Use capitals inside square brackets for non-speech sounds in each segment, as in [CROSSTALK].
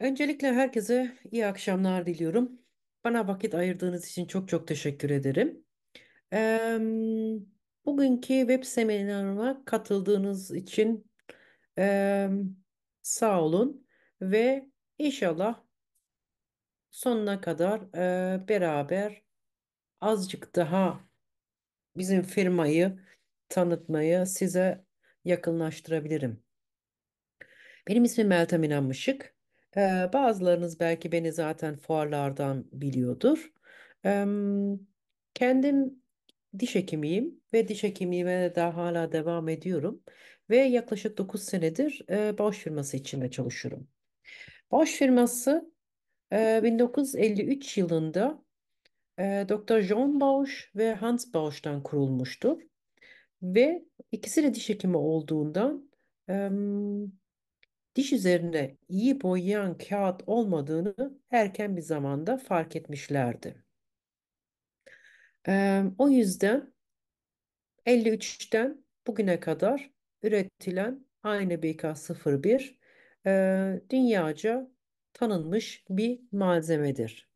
Öncelikle herkese iyi akşamlar diliyorum. Bana vakit ayırdığınız için çok çok teşekkür ederim. Eee, bugünkü web seminerime katıldığınız için eee, sağ olun ve inşallah sonuna kadar eee, beraber azıcık daha bizim firmayı tanıtmayı size yakınlaştırabilirim. Benim ismim Meltem İnanmışık bazılarınız belki beni zaten fuarlardan biliyordur. Ee, kendim diş hekimiyim ve diş hekimliğime de hala devam ediyorum. Ve yaklaşık 9 senedir e, Bosch firması içinde çalışıyorum. Bosch firması e, 1953 yılında e, Dr. John Bausch ve Hans Bausch'tan kurulmuştur. Ve ikisi de diş hekimi olduğundan e, diş üzerinde iyi boyayan kağıt olmadığını erken bir zamanda fark etmişlerdi. Ee, o yüzden 53'ten bugüne kadar üretilen aynı BK01 e, dünyaca tanınmış bir malzemedir.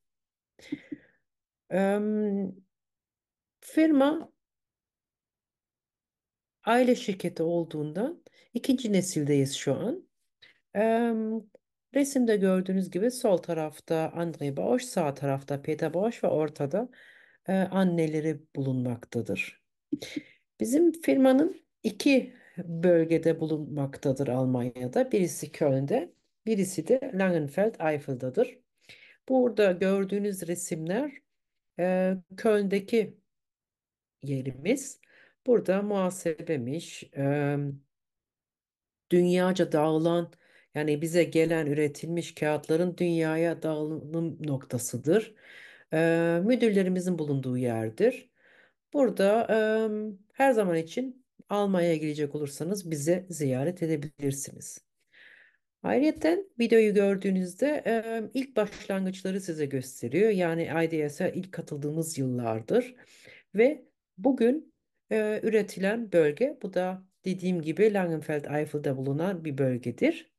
E, firma aile şirketi olduğundan ikinci nesildeyiz şu an resimde gördüğünüz gibi sol tarafta André Bauch, sağ tarafta Peter Bauch ve ortada eee, anneleri bulunmaktadır. Bizim firmanın iki bölgede bulunmaktadır Almanya'da. Birisi Köln'de, birisi de Langenfeld, Eifel'dadır. Burada gördüğünüz resimler eee Köln'deki yerimiz. Burada muhasebemiş, eee dünyaca dağılan yani bize gelen üretilmiş kağıtların dünyaya dağılım noktasıdır. Ee, müdürlerimizin bulunduğu yerdir. Burada e, her zaman için Almanya'ya gelecek olursanız bize ziyaret edebilirsiniz. Ayrıca videoyu gördüğünüzde e, ilk başlangıçları size gösteriyor. Yani IDS'e ilk katıldığımız yıllardır ve bugün e, üretilen bölge bu da dediğim gibi Langenfeld Eifel'de bulunan bir bölgedir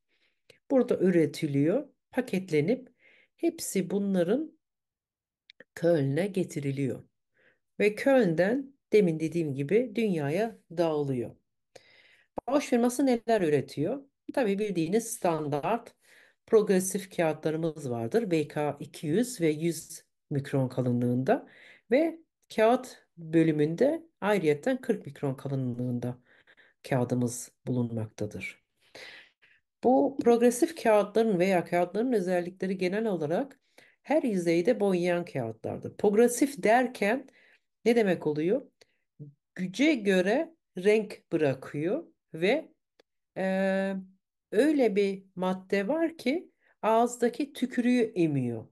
burada üretiliyor, paketlenip hepsi bunların Köln'e getiriliyor. Ve Köln'den demin dediğim gibi dünyaya dağılıyor. Bağış firması neler üretiyor? Tabii bildiğiniz standart progresif kağıtlarımız vardır. BK 200 ve 100 mikron kalınlığında ve kağıt bölümünde ayrıyetten 40 mikron kalınlığında kağıdımız bulunmaktadır. Bu progresif kağıtların veya kağıtların özellikleri genel olarak her yüzeyde boyayan kağıtlardır. Progresif derken ne demek oluyor? Güce göre renk bırakıyor ve e, öyle bir madde var ki ağızdaki tükürüğü emiyor.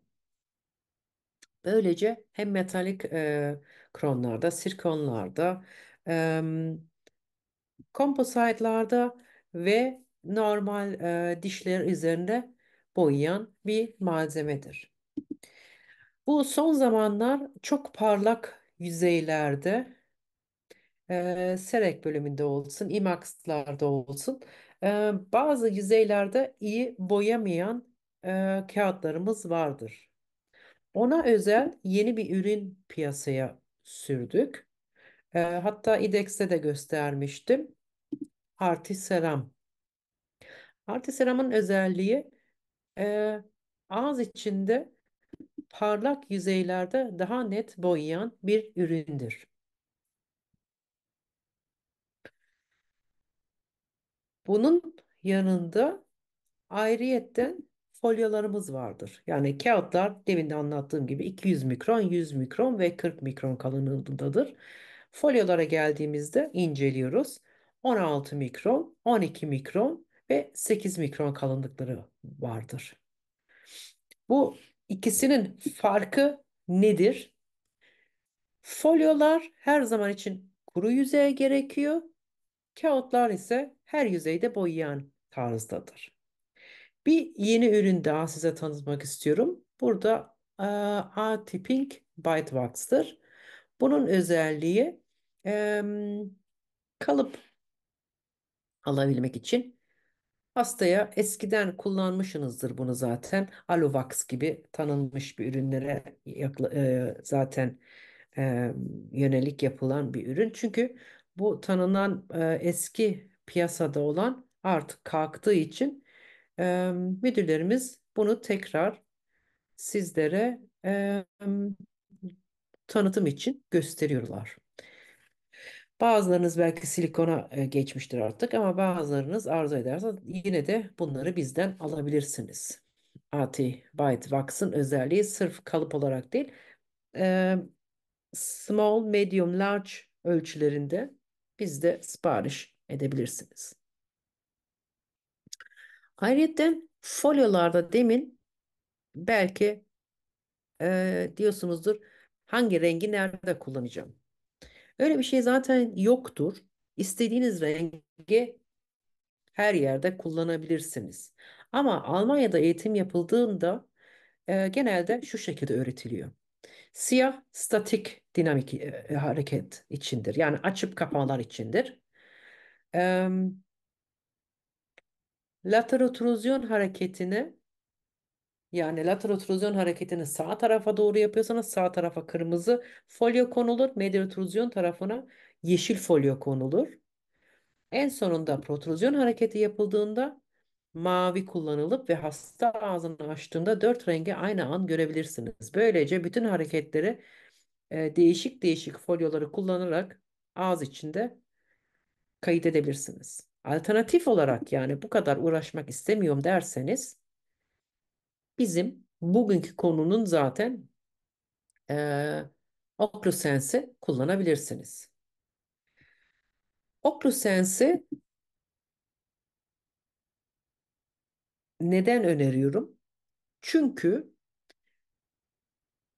Böylece hem metalik e, kronlarda, sirkonlarda, e, komposaytlarda ve normal e, dişler üzerinde boyayan bir malzemedir. Bu son zamanlar çok parlak yüzeylerde e, Serek bölümünde olsun, IMAX'larda olsun e, bazı yüzeylerde iyi boyamayan e, kağıtlarımız vardır. Ona özel yeni bir ürün piyasaya sürdük. E, hatta IDEX'te de göstermiştim. Artiseram Artiseram'ın özelliği e, ağız içinde parlak yüzeylerde daha net boyayan bir üründür. Bunun yanında ayrıyetten folyolarımız vardır. Yani kağıtlar demin de anlattığım gibi 200 mikron, 100 mikron ve 40 mikron kalınlığındadır. Folyolara geldiğimizde inceliyoruz. 16 mikron, 12 mikron, ve 8 mikron kalınlıkları vardır. Bu ikisinin farkı nedir? Folyolar her zaman için kuru yüzeye gerekiyor. Kağıtlar ise her yüzeyde boyayan tarzdadır. Bir yeni ürün daha size tanıtmak istiyorum. Burada A-Tipping Bite Wax'tır. Bunun özelliği e, kalıp alabilmek için Hastaya eskiden kullanmışsınızdır bunu zaten. Alovax gibi tanınmış bir ürünlere e, zaten e, yönelik yapılan bir ürün. Çünkü bu tanınan e, eski piyasada olan artık kalktığı için e, müdürlerimiz bunu tekrar sizlere tanıtım için gösteriyorlar. Bazılarınız belki silikona e, geçmiştir artık ama bazılarınız arzu ederse yine de bunları bizden alabilirsiniz. Ati Byte Wax'ın özelliği sırf kalıp olarak değil, e, small, medium, large ölçülerinde bizde sipariş edebilirsiniz. Ayrıca folyolarda demin belki e, diyorsunuzdur hangi rengi nerede kullanacağım? Öyle bir şey zaten yoktur. İstediğiniz rengi her yerde kullanabilirsiniz. Ama Almanya'da eğitim yapıldığında e, genelde şu şekilde öğretiliyor. Siyah statik dinamik e, e hareket içindir. Yani açıp kapamalar içindir. E, lateral hareketini yani lateral otruzyon hareketini sağ tarafa doğru yapıyorsanız sağ tarafa kırmızı folyo konulur. Medial otruzyon tarafına yeşil folyo konulur. En sonunda protruzyon hareketi yapıldığında mavi kullanılıp ve hasta ağzını açtığında dört rengi aynı an görebilirsiniz. Böylece bütün hareketleri e, değişik değişik folyoları kullanarak ağız içinde kayıt edebilirsiniz. Alternatif olarak yani bu kadar uğraşmak istemiyorum derseniz bizim bugünkü konunun zaten e, OcuSense'i kullanabilirsiniz. OcuSense'i neden öneriyorum? Çünkü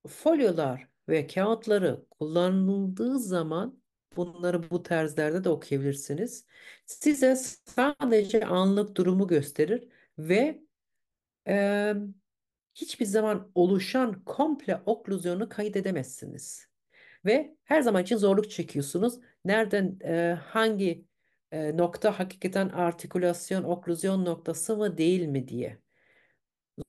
folyolar ve kağıtları kullanıldığı zaman bunları bu terzlerde de okuyabilirsiniz. Size sadece anlık durumu gösterir ve e, hiçbir zaman oluşan komple okluzyonu kaydedemezsiniz. Ve her zaman için zorluk çekiyorsunuz. Nereden, e, hangi e, nokta hakikaten artikülasyon, okluzyon noktası mı değil mi diye.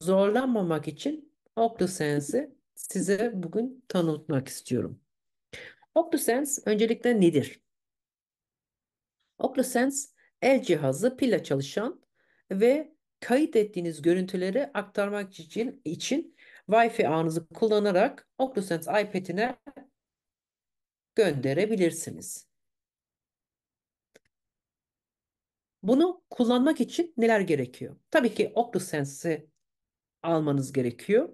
Zorlanmamak için oklusensi size bugün tanıtmak istiyorum. Oklusens öncelikle nedir? Oklusens el cihazı pille çalışan ve kayıt ettiğiniz görüntüleri aktarmak için, için Wi-Fi ağınızı kullanarak OcuLicense iPad'ine gönderebilirsiniz. Bunu kullanmak için neler gerekiyor? Tabii ki OcuLicense'i almanız gerekiyor.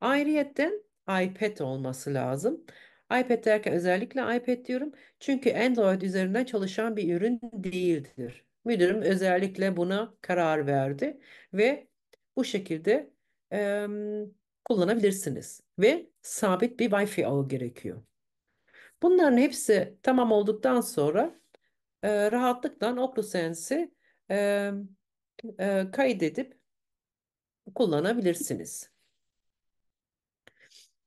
Ayrıyeten iPad olması lazım. iPad derken özellikle iPad diyorum. Çünkü Android üzerinden çalışan bir ürün değildir. Müdürüm özellikle buna karar verdi ve bu şekilde e, kullanabilirsiniz. Ve sabit bir Wi-Fi ağı gerekiyor. Bunların hepsi tamam olduktan sonra e, rahatlıkla OcuSense'i e, e, kaydedip kullanabilirsiniz.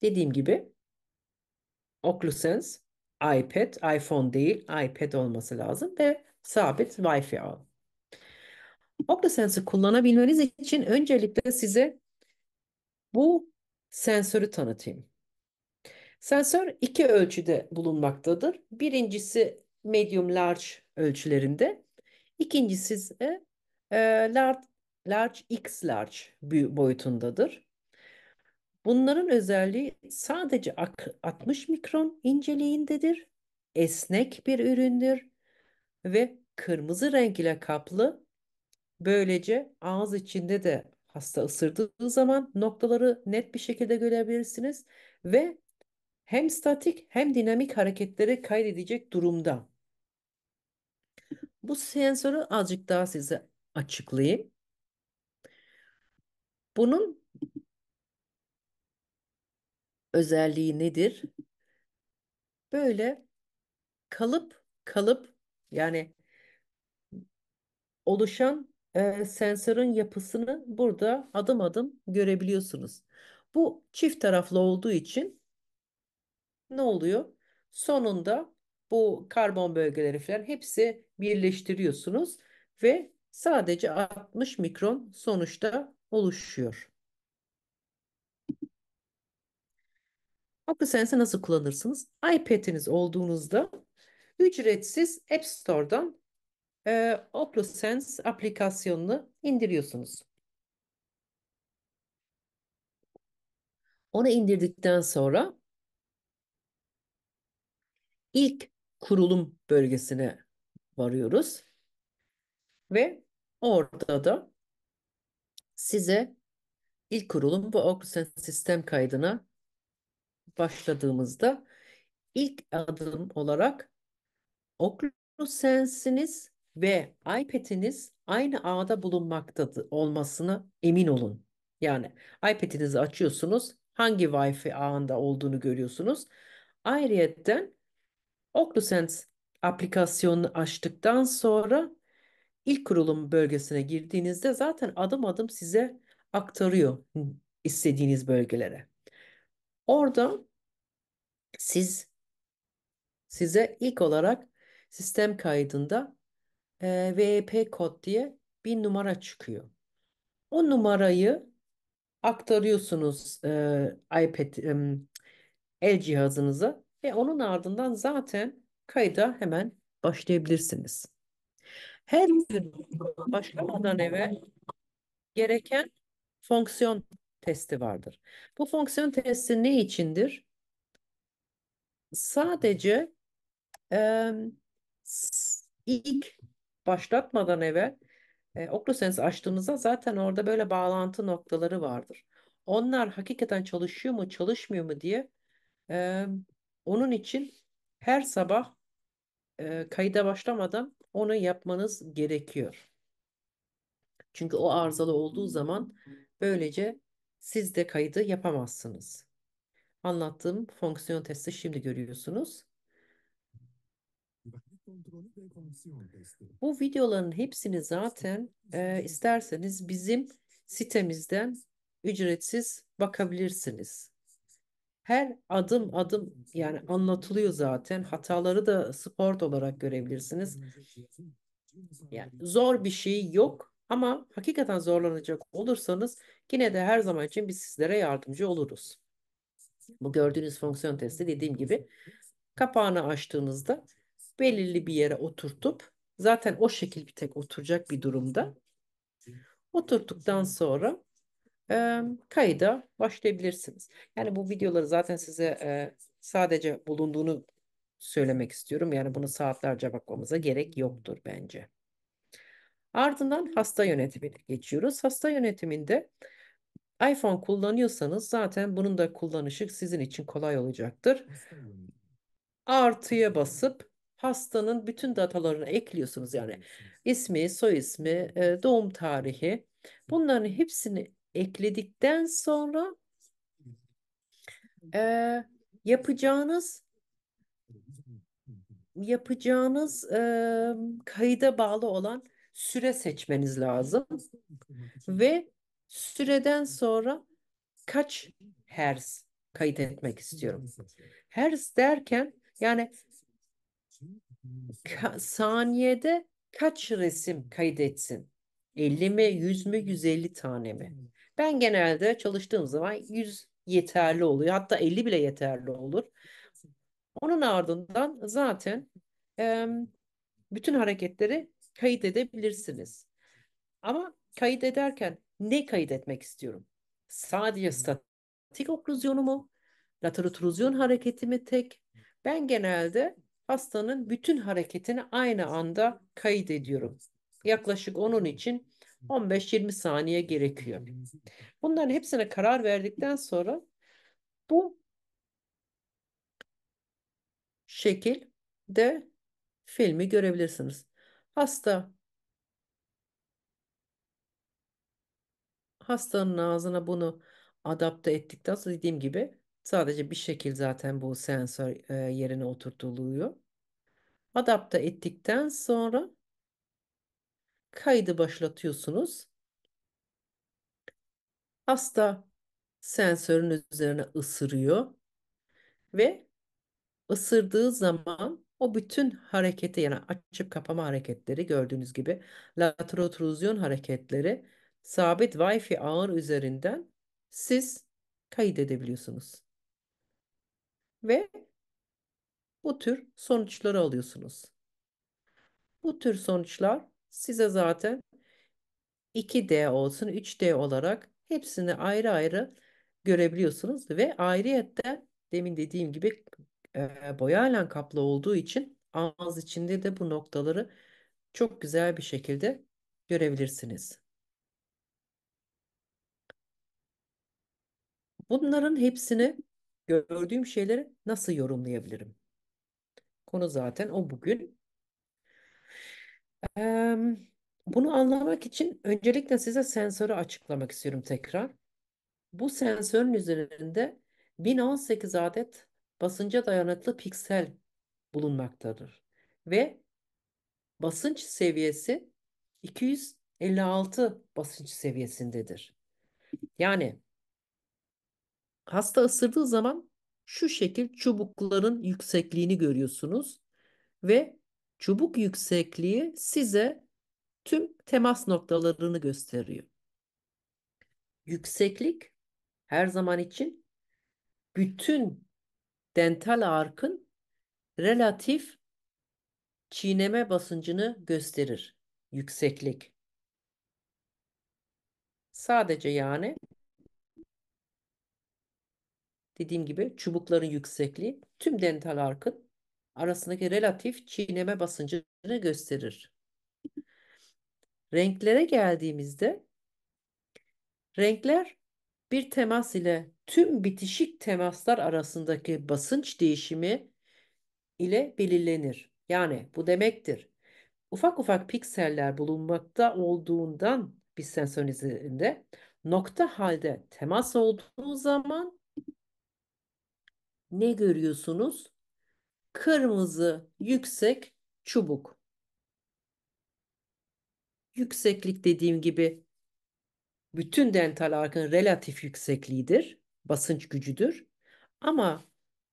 Dediğim gibi OcuSense iPad, iPhone değil iPad olması lazım ve sabit Wi-Fi al. OptoSense'i kullanabilmeniz için öncelikle size bu sensörü tanıtayım. Sensör iki ölçüde bulunmaktadır. Birincisi medium large ölçülerinde. İkincisi ise e, large, large x large boyutundadır. Bunların özelliği sadece 60 mikron inceliğindedir. Esnek bir üründür ve kırmızı renk ile kaplı. Böylece ağız içinde de hasta ısırdığı zaman noktaları net bir şekilde görebilirsiniz ve hem statik hem dinamik hareketleri kaydedecek durumda. Bu sensörü azıcık daha size açıklayayım. Bunun özelliği nedir? Böyle kalıp kalıp yani oluşan e, sensörün yapısını burada adım adım görebiliyorsunuz. Bu çift taraflı olduğu için ne oluyor? Sonunda bu karbon bölgeleri falan hepsi birleştiriyorsunuz ve sadece 60 mikron sonuçta oluşuyor. sensörü nasıl kullanırsınız? iPad'iniz olduğunuzda ücretsiz App Store'dan e, OpluSense aplikasyonunu indiriyorsunuz. Onu indirdikten sonra ilk kurulum bölgesine varıyoruz. Ve orada da size ilk kurulum bu OpluSense sistem kaydına başladığımızda ilk adım olarak Oculus Sense'iniz ve iPad'iniz aynı ağda bulunmakta olmasına emin olun. Yani iPad'inizi açıyorsunuz, hangi Wi-Fi ağında olduğunu görüyorsunuz. Ayrıyeten OculusSense aplikasyonunu açtıktan sonra ilk kurulum bölgesine girdiğinizde zaten adım adım size aktarıyor istediğiniz bölgelere. Orada siz size ilk olarak sistem kaydında e, VEP kod diye bir numara çıkıyor. O numarayı aktarıyorsunuz e, iPad e, el cihazınıza ve onun ardından zaten kayda hemen başlayabilirsiniz. Her gün başlamadan eve gereken fonksiyon testi vardır. Bu fonksiyon testi ne içindir? Sadece ilk başlatmadan evvel e, Oculus açtığımızda zaten orada böyle bağlantı noktaları vardır. Onlar hakikaten çalışıyor mu çalışmıyor mu diye e, onun için her sabah e, kayda başlamadan onu yapmanız gerekiyor. Çünkü o arızalı olduğu zaman böylece siz de kaydı yapamazsınız. Anlattığım fonksiyon testi şimdi görüyorsunuz. Bu videoların hepsini zaten e, isterseniz bizim sitemizden ücretsiz bakabilirsiniz. Her adım adım yani anlatılıyor zaten. Hataları da sport olarak görebilirsiniz. Yani zor bir şey yok ama hakikaten zorlanacak olursanız yine de her zaman için biz sizlere yardımcı oluruz. Bu gördüğünüz fonksiyon testi dediğim gibi kapağını açtığınızda belirli bir yere oturtup zaten o şekil bir tek oturacak bir durumda. Oturttuktan sonra e, kayıda başlayabilirsiniz. Yani bu videoları zaten size e, sadece bulunduğunu söylemek istiyorum. Yani bunu saatlerce bakmamıza gerek yoktur bence. Ardından hasta yönetimine geçiyoruz. Hasta yönetiminde iPhone kullanıyorsanız zaten bunun da kullanışı sizin için kolay olacaktır. Artıya basıp hastanın bütün datalarını ekliyorsunuz yani ismi, soy ismi, e, doğum tarihi bunların hepsini ekledikten sonra e, yapacağınız yapacağınız e, kayıda bağlı olan süre seçmeniz lazım ve süreden sonra kaç hertz kayıt etmek istiyorum. Hertz derken yani ka- saniyede kaç resim kaydetsin? 50 mi, 100 mü, 150 tane mi? Hmm. Ben genelde çalıştığım zaman 100 yeterli oluyor. Hatta 50 bile yeterli olur. Onun ardından zaten e, bütün hareketleri kayıt edebilirsiniz. Ama kayıt ederken ne kayıt etmek istiyorum? Sadece hmm. statik oklüzyonu mu? Lateral otruzyon hareketi mi tek? Ben genelde hastanın bütün hareketini aynı anda kayıt ediyorum. Yaklaşık onun için 15-20 saniye gerekiyor. Bunların hepsine karar verdikten sonra bu şekilde filmi görebilirsiniz. Hasta hastanın ağzına bunu adapte ettikten sonra dediğim gibi Sadece bir şekil zaten bu sensör e, yerine oturtuluyor. Adapte ettikten sonra kaydı başlatıyorsunuz. Hasta sensörün üzerine ısırıyor ve ısırdığı zaman o bütün hareketi yani açıp kapama hareketleri gördüğünüz gibi lateral hareketleri sabit Wi-Fi ağır üzerinden siz kaydedebiliyorsunuz ve bu tür sonuçları alıyorsunuz. Bu tür sonuçlar size zaten 2D olsun 3D olarak hepsini ayrı ayrı görebiliyorsunuz ve ayrıyette demin dediğim gibi e, boyayla kaplı olduğu için ağız içinde de bu noktaları çok güzel bir şekilde görebilirsiniz. Bunların hepsini gördüğüm şeyleri nasıl yorumlayabilirim? Konu zaten o bugün. Ee, bunu anlamak için öncelikle size sensörü açıklamak istiyorum tekrar. Bu sensörün üzerinde 1018 adet basınca dayanıklı piksel bulunmaktadır. Ve basınç seviyesi 256 basınç seviyesindedir. Yani Hasta ısırdığı zaman şu şekil çubukların yüksekliğini görüyorsunuz ve çubuk yüksekliği size tüm temas noktalarını gösteriyor. Yükseklik her zaman için bütün dental arkın relatif çiğneme basıncını gösterir. Yükseklik. Sadece yani dediğim gibi çubukların yüksekliği tüm dental arkın arasındaki relatif çiğneme basıncını gösterir. Renklere geldiğimizde renkler bir temas ile tüm bitişik temaslar arasındaki basınç değişimi ile belirlenir. Yani bu demektir. Ufak ufak pikseller bulunmakta olduğundan bir sensörün izinde nokta halde temas olduğu zaman ne görüyorsunuz? Kırmızı yüksek çubuk. Yükseklik dediğim gibi bütün dental arkın relatif yüksekliğidir, basınç gücüdür. Ama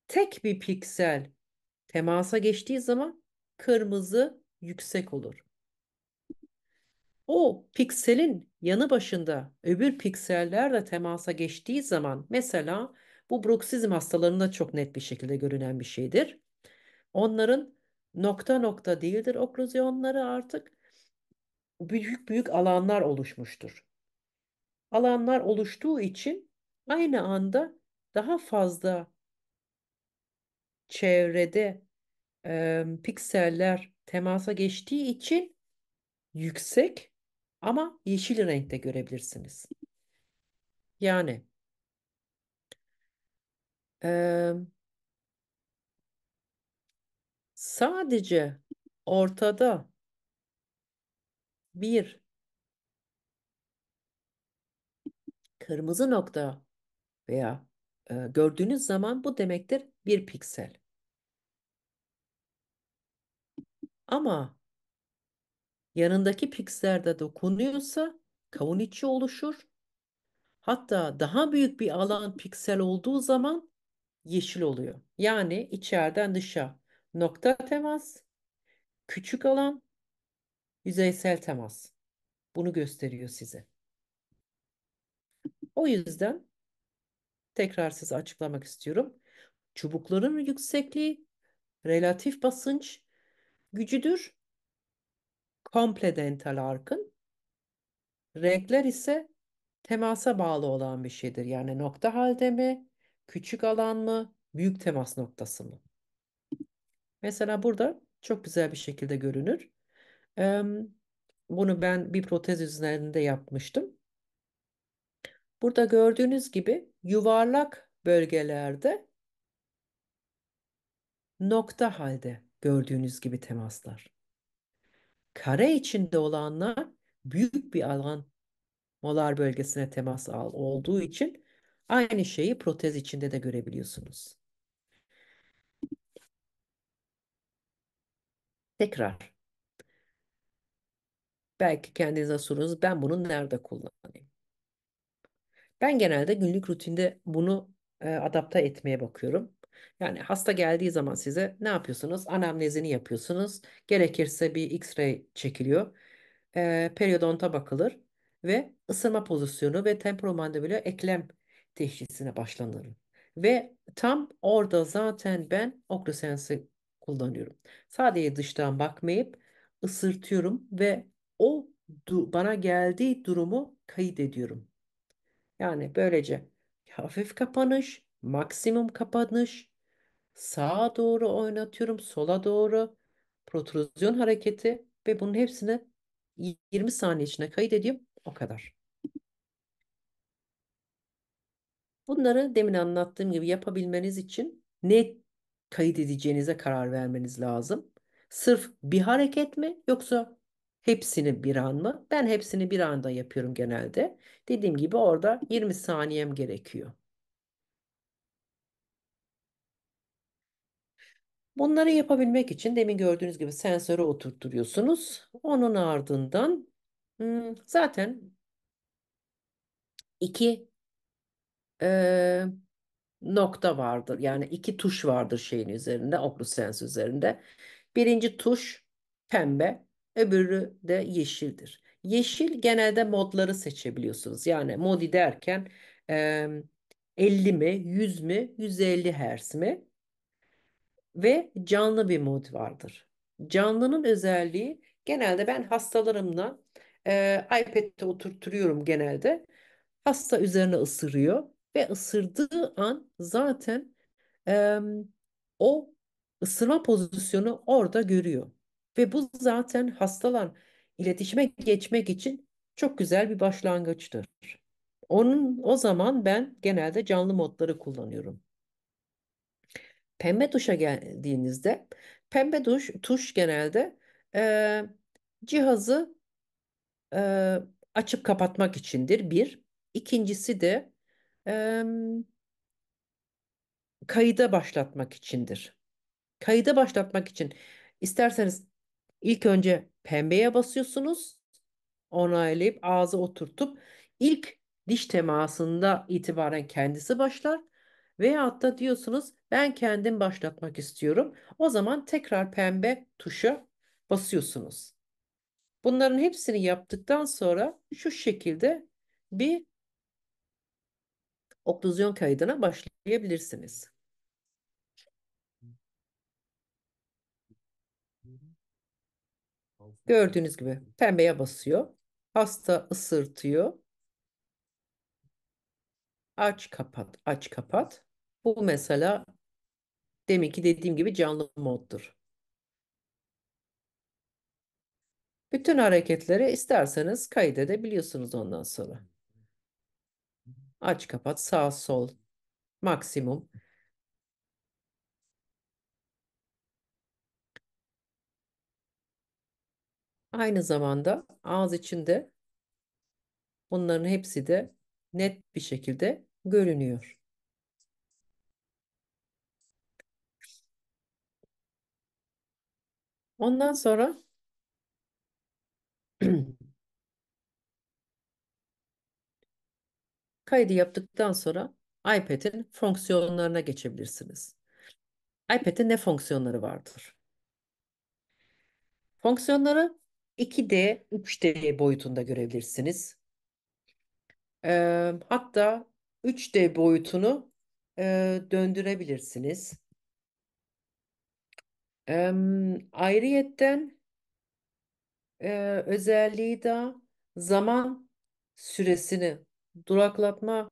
tek bir piksel temasa geçtiği zaman kırmızı yüksek olur. O pikselin yanı başında öbür pikseller de temasa geçtiği zaman mesela bu bruksizm hastalarında çok net bir şekilde görünen bir şeydir. Onların nokta nokta değildir okluzyonları artık büyük büyük alanlar oluşmuştur. Alanlar oluştuğu için aynı anda daha fazla çevrede e, pikseller temasa geçtiği için yüksek ama yeşil renkte görebilirsiniz. Yani Eee, sadece ortada bir kırmızı nokta veya e, gördüğünüz zaman bu demektir bir piksel. Ama yanındaki pikselde dokunuyorsa kavun içi oluşur. Hatta daha büyük bir alan piksel olduğu zaman yeşil oluyor. Yani içeriden dışa nokta temas, küçük alan, yüzeysel temas. Bunu gösteriyor size. O yüzden tekrar size açıklamak istiyorum. Çubukların yüksekliği relatif basınç gücüdür. Komple dental arkın. Renkler ise temasa bağlı olan bir şeydir. Yani nokta halde mi, Küçük alan mı? Büyük temas noktası mı? Mesela burada çok güzel bir şekilde görünür. bunu ben bir protez üzerinde yapmıştım. Burada gördüğünüz gibi yuvarlak bölgelerde nokta halde gördüğünüz gibi temaslar. Kare içinde olanlar büyük bir alan molar bölgesine temas al olduğu için Aynı şeyi protez içinde de görebiliyorsunuz. Tekrar. Belki kendinize sorunuz ben bunu nerede kullanayım? Ben genelde günlük rutinde bunu e, adapte etmeye bakıyorum. Yani hasta geldiği zaman size ne yapıyorsunuz? Anamnezini yapıyorsunuz. Gerekirse bir x-ray çekiliyor. E, periodonta bakılır ve ısırma pozisyonu ve temporomandibüle eklem teşhisine başlanırım. Ve tam orada zaten ben okrosensi kullanıyorum. Sadece dıştan bakmayıp ısırtıyorum ve o bana geldiği durumu kayıt ediyorum. Yani böylece hafif kapanış, maksimum kapanış, sağa doğru oynatıyorum, sola doğru, protruzyon hareketi ve bunun hepsini 20 saniye içinde kaydediyorum. O kadar. Bunları demin anlattığım gibi yapabilmeniz için ne kayıt edeceğinize karar vermeniz lazım. Sırf bir hareket mi yoksa hepsini bir an mı? Ben hepsini bir anda yapıyorum genelde. Dediğim gibi orada 20 saniyem gerekiyor. Bunları yapabilmek için demin gördüğünüz gibi sensörü oturtturuyorsunuz. Onun ardından hmm, zaten iki e, nokta vardır. Yani iki tuş vardır şeyin üzerinde, OcuLens üzerinde. Birinci tuş pembe, öbürü de yeşildir. Yeşil genelde modları seçebiliyorsunuz. Yani modi derken e, 50 mi, 100 mi, 150 Hz mi? Ve canlı bir mod vardır. Canlının özelliği genelde ben hastalarımla e, iPad'de oturtuyorum genelde. Hasta üzerine ısırıyor ve ısırdığı an zaten e, o ısırma pozisyonu orada görüyor. Ve bu zaten hastalar iletişime geçmek için çok güzel bir başlangıçtır. Onun o zaman ben genelde canlı modları kullanıyorum. Pembe tuşa geldiğinizde pembe duş tuş genelde e, cihazı e, açıp kapatmak içindir bir. İkincisi de e, kayıda başlatmak içindir. Kayıda başlatmak için isterseniz ilk önce pembeye basıyorsunuz, onaylayıp ağzı oturtup ilk diş temasında itibaren kendisi başlar. veya hatta diyorsunuz ben kendim başlatmak istiyorum. O zaman tekrar pembe tuşa basıyorsunuz. Bunların hepsini yaptıktan sonra şu şekilde bir okluzyon kaydına başlayabilirsiniz. Gördüğünüz gibi pembeye basıyor. Hasta ısırtıyor. Aç kapat, aç kapat. Bu mesela demek ki dediğim gibi canlı moddur. Bütün hareketleri isterseniz kaydedebiliyorsunuz ondan sonra. Aç kapat sağ sol maksimum. Aynı zamanda ağız içinde bunların hepsi de net bir şekilde görünüyor. Ondan sonra [CLEARS THROAT] Kaydı yaptıktan sonra iPad'in fonksiyonlarına geçebilirsiniz. iPad'in ne fonksiyonları vardır? Fonksiyonları 2D, 3D boyutunda görebilirsiniz. Ee, hatta 3D boyutunu e, döndürebilirsiniz. Ee, ayrıyetten e, özelliği de zaman süresini duraklatma,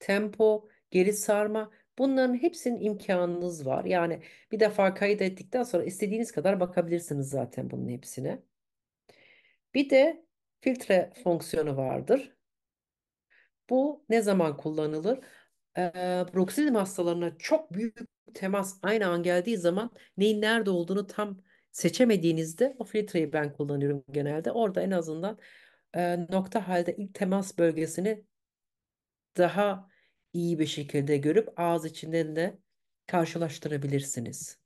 tempo, geri sarma bunların hepsinin imkanınız var. Yani bir defa kayıt ettikten sonra istediğiniz kadar bakabilirsiniz zaten bunun hepsine. Bir de filtre fonksiyonu vardır. Bu ne zaman kullanılır? E, broksilizm hastalarına çok büyük temas aynı an geldiği zaman neyin nerede olduğunu tam seçemediğinizde o filtreyi ben kullanıyorum genelde. Orada en azından e, nokta halde ilk temas bölgesini daha iyi bir şekilde görüp ağız içinden de karşılaştırabilirsiniz.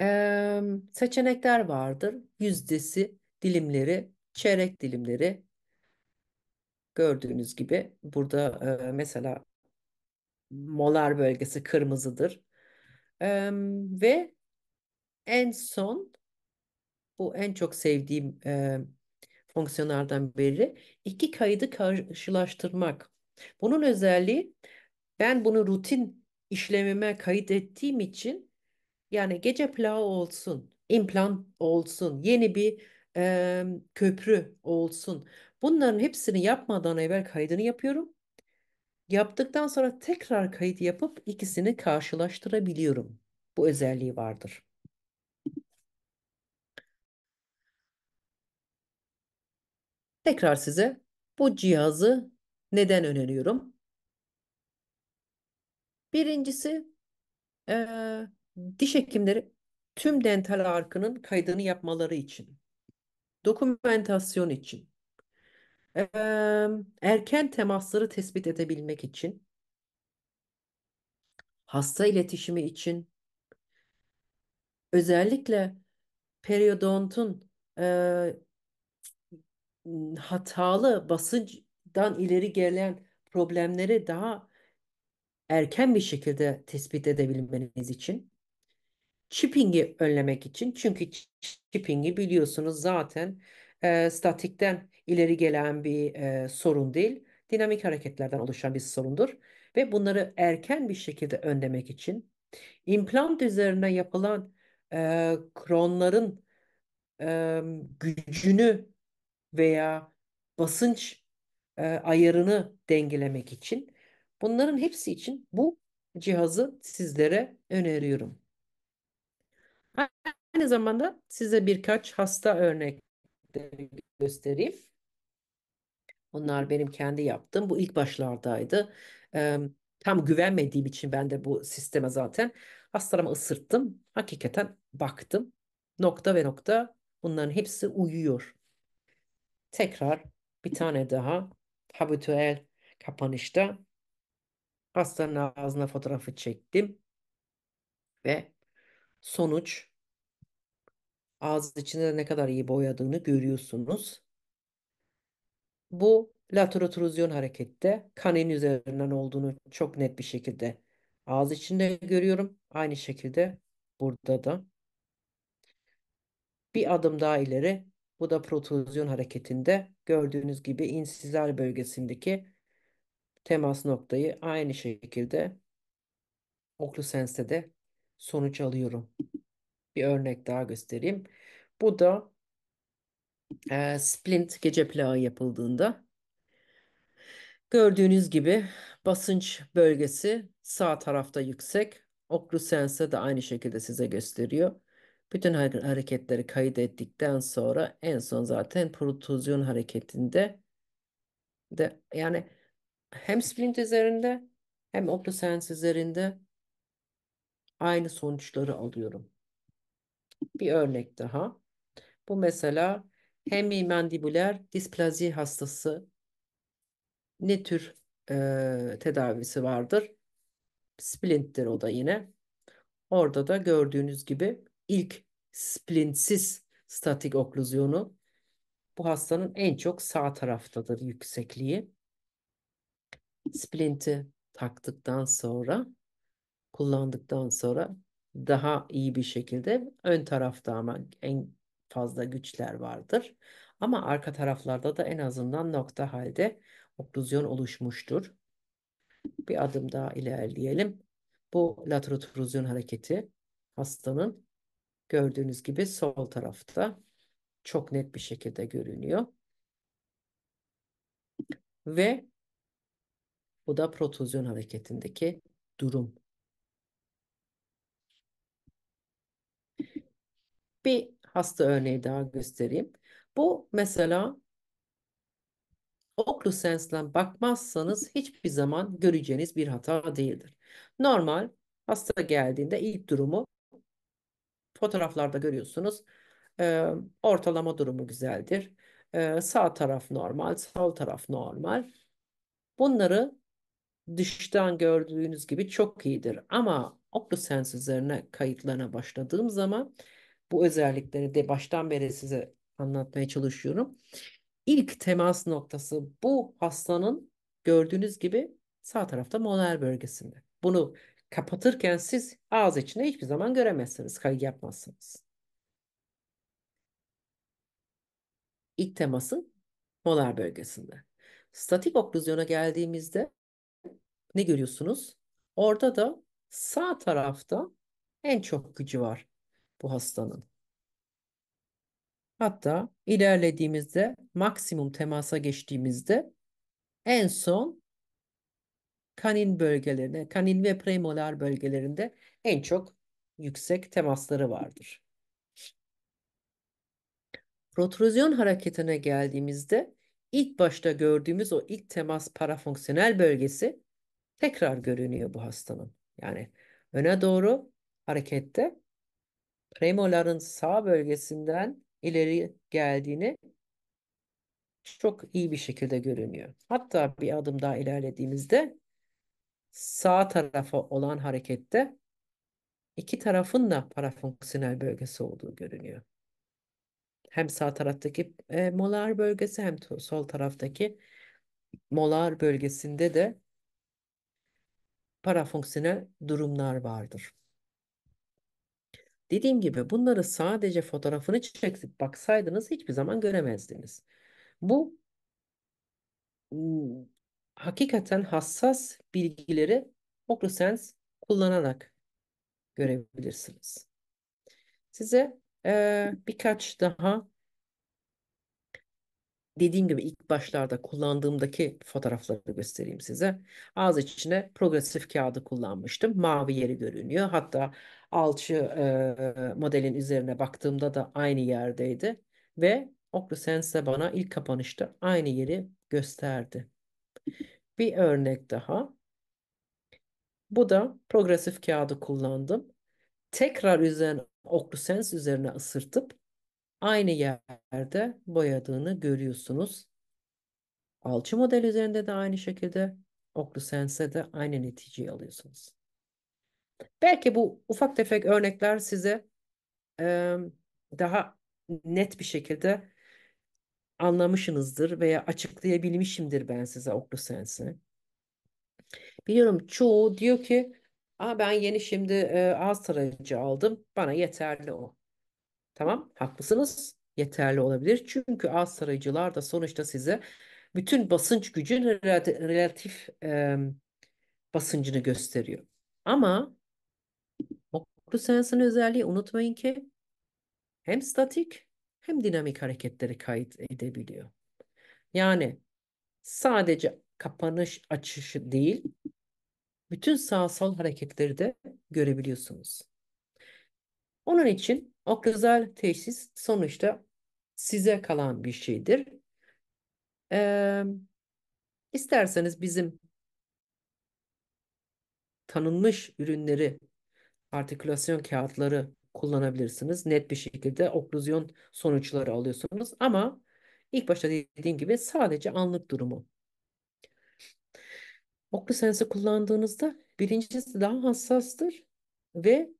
Ee, seçenekler vardır. Yüzdesi, dilimleri, çeyrek dilimleri. Gördüğünüz gibi burada e, mesela molar bölgesi kırmızıdır. Ee, ve en son bu en çok sevdiğim e, fonksiyonlardan biri iki kaydı karşılaştırmak. Bunun özelliği ben bunu rutin işlemime kayıt ettiğim için yani gece plağı olsun, implant olsun, yeni bir e, köprü olsun. Bunların hepsini yapmadan evvel kaydını yapıyorum. Yaptıktan sonra tekrar kayıt yapıp ikisini karşılaştırabiliyorum. Bu özelliği vardır. Tekrar size bu cihazı neden öneriyorum? Birincisi e, diş hekimleri tüm dental arkının kaydını yapmaları için, dokumentasyon için, e, erken temasları tespit edebilmek için, hasta iletişimi için, özellikle periodontun e, hatalı basınçtan ileri gelen problemleri daha erken bir şekilde tespit edebilmeniz için chipping'i önlemek için çünkü chipping'i biliyorsunuz zaten e, statikten ileri gelen bir e, sorun değil dinamik hareketlerden oluşan bir sorundur ve bunları erken bir şekilde önlemek için implant üzerine yapılan e, kronların e, gücünü veya basınç e, ayarını dengelemek için bunların hepsi için bu cihazı sizlere öneriyorum. Aynı zamanda size birkaç hasta örnek göstereyim. Onlar benim kendi yaptığım. Bu ilk başlardaydı. E, tam güvenmediğim için ben de bu sisteme zaten hastalama ısırttım. Hakikaten baktım. Nokta ve nokta bunların hepsi uyuyor tekrar bir tane daha habituel kapanışta hastanın ağzına fotoğrafı çektim ve sonuç ağız içinde ne kadar iyi boyadığını görüyorsunuz. Bu laterotruzyon harekette kanın üzerinden olduğunu çok net bir şekilde ağız içinde görüyorum. Aynı şekilde burada da. Bir adım daha ileri bu da protozyon hareketinde gördüğünüz gibi insizal bölgesindeki temas noktayı aynı şekilde oklusenste de sonuç alıyorum. Bir örnek daha göstereyim. Bu da e, splint gece plağı yapıldığında gördüğünüz gibi basınç bölgesi sağ tarafta yüksek. Oklusense de aynı şekilde size gösteriyor. Bütün hareketleri kaydettikten sonra en son zaten protozyon hareketinde de yani hem splint üzerinde hem OptoSense üzerinde aynı sonuçları alıyorum. Bir örnek daha. Bu mesela hemimandibüler displazi hastası ne tür e, tedavisi vardır? Splint'tir o da yine. Orada da gördüğünüz gibi ilk splintsiz statik okluzyonu bu hastanın en çok sağ taraftadır yüksekliği. Splinti taktıktan sonra kullandıktan sonra daha iyi bir şekilde ön tarafta ama en fazla güçler vardır. Ama arka taraflarda da en azından nokta halde okluzyon oluşmuştur. Bir adım daha ilerleyelim. Bu lateral hareketi hastanın Gördüğünüz gibi sol tarafta çok net bir şekilde görünüyor. Ve bu da protozyon hareketindeki durum. Bir hasta örneği daha göstereyim. Bu mesela oklusensle bakmazsanız hiçbir zaman göreceğiniz bir hata değildir. Normal hasta geldiğinde ilk durumu Fotoğraflarda görüyorsunuz. E, ortalama durumu güzeldir. E, sağ taraf normal, sol taraf normal. Bunları dıştan gördüğünüz gibi çok iyidir. Ama OcuLens üzerine kayıtlarına başladığım zaman bu özellikleri de baştan beri size anlatmaya çalışıyorum. İlk temas noktası bu hastanın gördüğünüz gibi sağ tarafta molar bölgesinde. Bunu kapatırken siz ağız içine hiçbir zaman göremezsiniz. Kayıt yapmazsınız. İlk temasın molar bölgesinde. Statik okluzyona geldiğimizde ne görüyorsunuz? Orada da sağ tarafta en çok gücü var bu hastanın. Hatta ilerlediğimizde maksimum temasa geçtiğimizde en son kanin bölgelerine, kanin ve premolar bölgelerinde en çok yüksek temasları vardır. Protruzyon hareketine geldiğimizde ilk başta gördüğümüz o ilk temas parafonksiyonel bölgesi tekrar görünüyor bu hastanın. Yani öne doğru harekette premoların sağ bölgesinden ileri geldiğini çok iyi bir şekilde görünüyor. Hatta bir adım daha ilerlediğimizde sağ tarafa olan harekette iki tarafın da parafonksiyonel bölgesi olduğu görünüyor. Hem sağ taraftaki e, molar bölgesi hem sol taraftaki molar bölgesinde de parafonksiyonel durumlar vardır. Dediğim gibi bunları sadece fotoğrafını çekip baksaydınız hiçbir zaman göremezdiniz. Bu hakikaten hassas bilgileri OcuSense kullanarak görebilirsiniz. Size e, birkaç daha dediğim gibi ilk başlarda kullandığımdaki fotoğrafları göstereyim size. Ağız içine progresif kağıdı kullanmıştım. Mavi yeri görünüyor. Hatta alçı e, modelin üzerine baktığımda da aynı yerdeydi. Ve OcuSense de bana ilk kapanışta aynı yeri gösterdi. Bir örnek daha. Bu da progresif kağıdı kullandım. Tekrar üzerine oklusens üzerine ısırtıp aynı yerde boyadığını görüyorsunuz. Alçı model üzerinde de aynı şekilde okrusense de aynı neticeyi alıyorsunuz. Belki bu ufak tefek örnekler size e, daha net bir şekilde anlamışsınızdır veya açıklayabilmişimdir ben size OcuSense'i. Biliyorum çoğu diyor ki Aa, ben yeni şimdi e, ağız tarayıcı aldım bana yeterli o. Tamam haklısınız yeterli olabilir. Çünkü ağız tarayıcılar da sonuçta size bütün basınç gücün relatif e, basıncını gösteriyor. Ama OcuSense'in özelliği unutmayın ki hem statik hem dinamik hareketleri kayıt edebiliyor. Yani sadece kapanış açışı değil, bütün sağsal hareketleri de görebiliyorsunuz. Onun için oklüzel teşhis sonuçta size kalan bir şeydir. Ee, isterseniz bizim tanınmış ürünleri, artikülasyon kağıtları kullanabilirsiniz. Net bir şekilde okluzyon sonuçları alıyorsunuz ama ilk başta dediğim gibi sadece anlık durumu. Oklus lensi kullandığınızda birincisi daha hassastır ve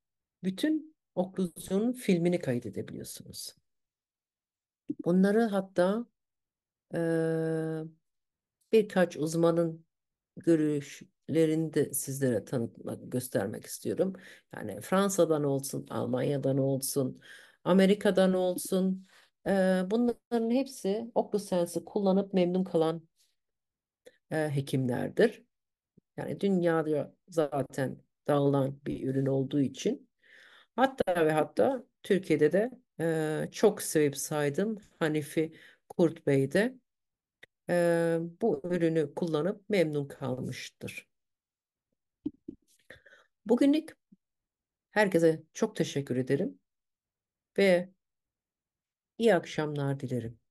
bütün okluzyonun filmini kaydedebiliyorsunuz. Bunları hatta e, birkaç uzmanın görüşlerini de sizlere tanıtmak, göstermek istiyorum. Yani Fransa'dan olsun, Almanya'dan olsun, Amerika'dan olsun. E, bunların hepsi OcuSense'i kullanıp memnun kalan e, hekimlerdir. Yani dünyada zaten dağılan bir ürün olduğu için. Hatta ve hatta Türkiye'de de e, çok sevip saydım Hanifi Kurt Bey'de. de e, bu ürünü kullanıp memnun kalmıştır. Bugünlük herkese çok teşekkür ederim ve iyi akşamlar dilerim.